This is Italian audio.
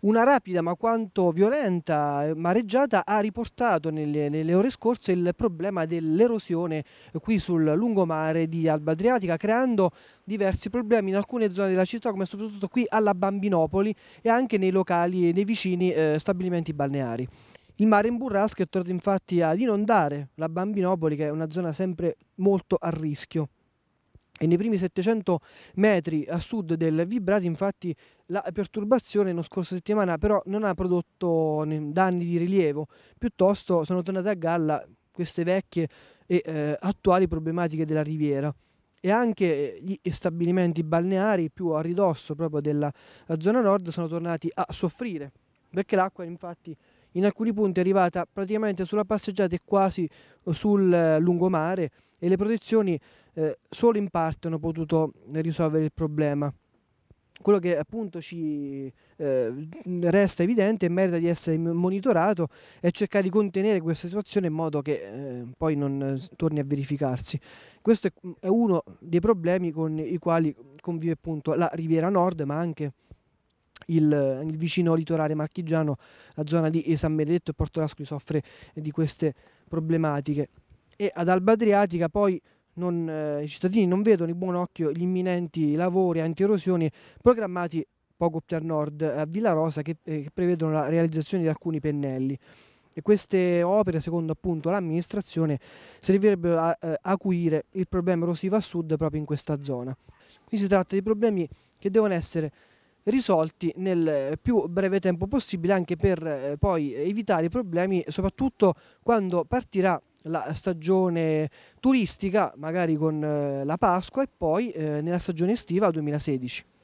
Una rapida ma quanto violenta eh, mareggiata ha riportato nelle, nelle ore scorse il problema dell'erosione qui sul lungomare di Alba Adriatica, creando diversi problemi in alcune zone della città, come soprattutto qui alla Bambinopoli e anche nei locali e nei vicini eh, stabilimenti balneari. Il mare in burrasca è tornato infatti ad inondare la Bambinopoli, che è una zona sempre molto a rischio. E nei primi 700 metri a sud del Vibrati, infatti, la perturbazione la scorsa settimana però non ha prodotto danni di rilievo, piuttosto sono tornate a galla queste vecchie e eh, attuali problematiche della riviera e anche eh, gli stabilimenti balneari più a ridosso proprio della eh, zona nord sono tornati a soffrire perché l'acqua infatti in alcuni punti è arrivata praticamente sulla passeggiata e quasi eh, sul eh, lungomare e le protezioni eh, solo in parte hanno potuto risolvere il problema. Quello che appunto ci eh, resta evidente e merita di essere monitorato è cercare di contenere questa situazione in modo che eh, poi non eh, torni a verificarsi. Questo è uno dei problemi con i quali convive appunto la Riviera Nord, ma anche il, il vicino litorale marchigiano, la zona di San Benedetto e Portolascoli soffre di queste problematiche. E ad Alba Adriatica poi non, eh, i cittadini non vedono in buon occhio gli imminenti lavori anti-erosioni programmati poco più a nord, a Villa Rosa, che, eh, che prevedono la realizzazione di alcuni pennelli. E queste opere, secondo appunto l'amministrazione, servirebbero a eh, acuire il problema erosivo a sud proprio in questa zona. Qui si tratta di problemi che devono essere risolti nel eh, più breve tempo possibile anche per eh, poi evitare i problemi soprattutto quando partirà la stagione turistica magari con eh, la Pasqua e poi nella stagione estiva 2016.